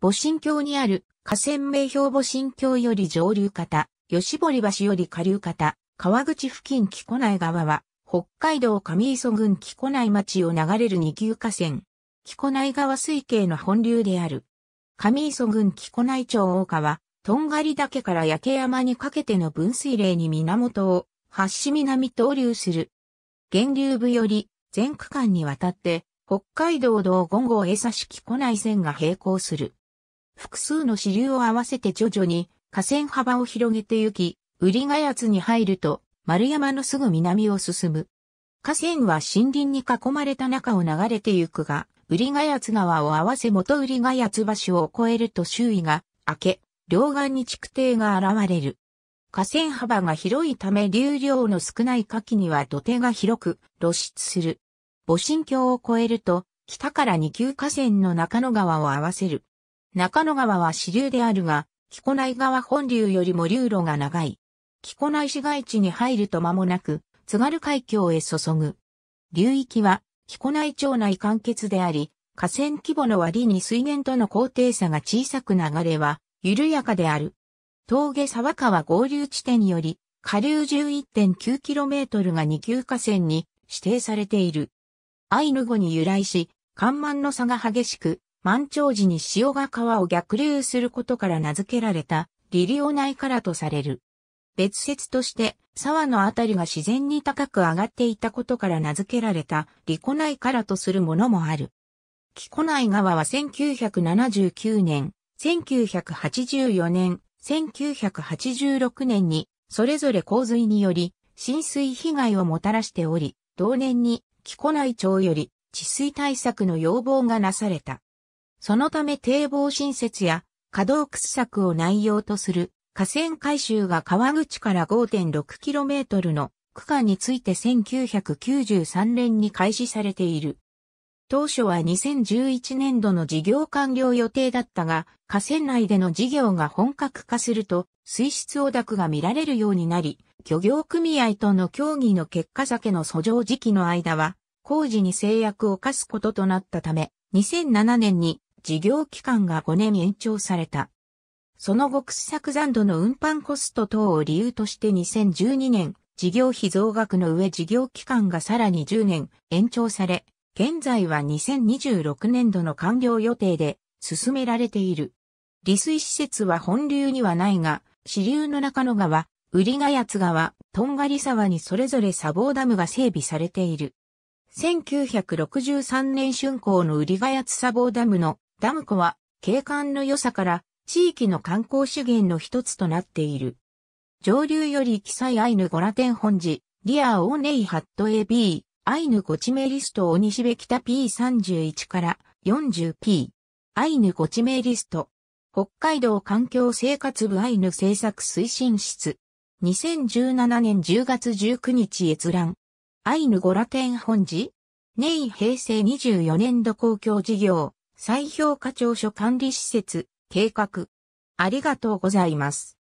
母神橋にある河川名標母神橋より上流方、吉堀橋より下流方、川口付近木古内川は、北海道上磯郡木古内町を流れる二級河川。木古内川水系の本流である。上磯郡木古内町大川、とんがり岳から焼山にかけての分水嶺に源を、発し南投流する。源流部より、全区間にわたって、北海道道5号江差木古内線が並行する。複数の支流を合わせて徐々に河川幅を広げて行き、瓜ヶ谷に入ると丸山のすぐ南を進む。河川は森林に囲まれた中を流れて行くが、瓜ヶ谷川を合わせ元瓜ヶ谷橋を越えると周囲が明け、両岸に築堤が現れる。河川幅が広いため流量の少ない夏季には土手が広く露出する。母神橋を越えると、北から二級河川の中野川を合わせる中野川は支流であるが、木古内川本流よりも流路が長い。木古内市街地に入ると間もなく、津軽海峡へ注ぐ。流域は、木古内町内完結であり、河川規模の割に水源との高低差が小さく流れは、緩やかである。峠沢川合流地点により、下流 11.9km が二級河川に指定されている。アイヌ語に由来し、干満の差が激しく、満潮時に潮が川を逆流することから名付けられた、リリオ内からとされる。別説として、沢のあたりが自然に高く上がっていたことから名付けられた、リコ内からとするものもある。キコ内川は1979年、1984年、1986年に、それぞれ洪水により、浸水被害をもたらしており、同年に、木古内町より治水対策の要望がなされた。そのため堤防新設や可動掘削を内容とする河川改修が川口から 5.6km の区間について1993年に開始されている。当初は2011年度の事業完了予定だったが、河川内での事業が本格化すると、水質汚濁が見られるようになり、漁業組合との協議の結果酒の遡上時期の間は、工事に制約を課すこととなったため、2007年に事業期間が5年延長された。その後掘削残土の運搬コスト等を理由として2012年、事業費増額の上事業期間がさらに10年延長され、現在は2026年度の完了予定で進められている。利水施設は本流にはないが、支流の中野川、瓜ヶ谷津川、とんがり沢にそれぞれ砂防ダムが整備されている。1963年竣工の瓜ヶ谷津砂防ダムのダム湖は景観の良さから地域の観光資源の一つとなっている。上流より記載アイヌゴラテン本寺、リアオーネイハット AB、アイヌゴチメリストオニシベキタ P31 から 40P。アイヌゴチメリスト。北海道環境生活部アイヌ政策推進室。2017年10月19日閲覧。アイヌゴラテン本寺。ネイ平成24年度公共事業。再評価庁所管理施設計画。ありがとうございます。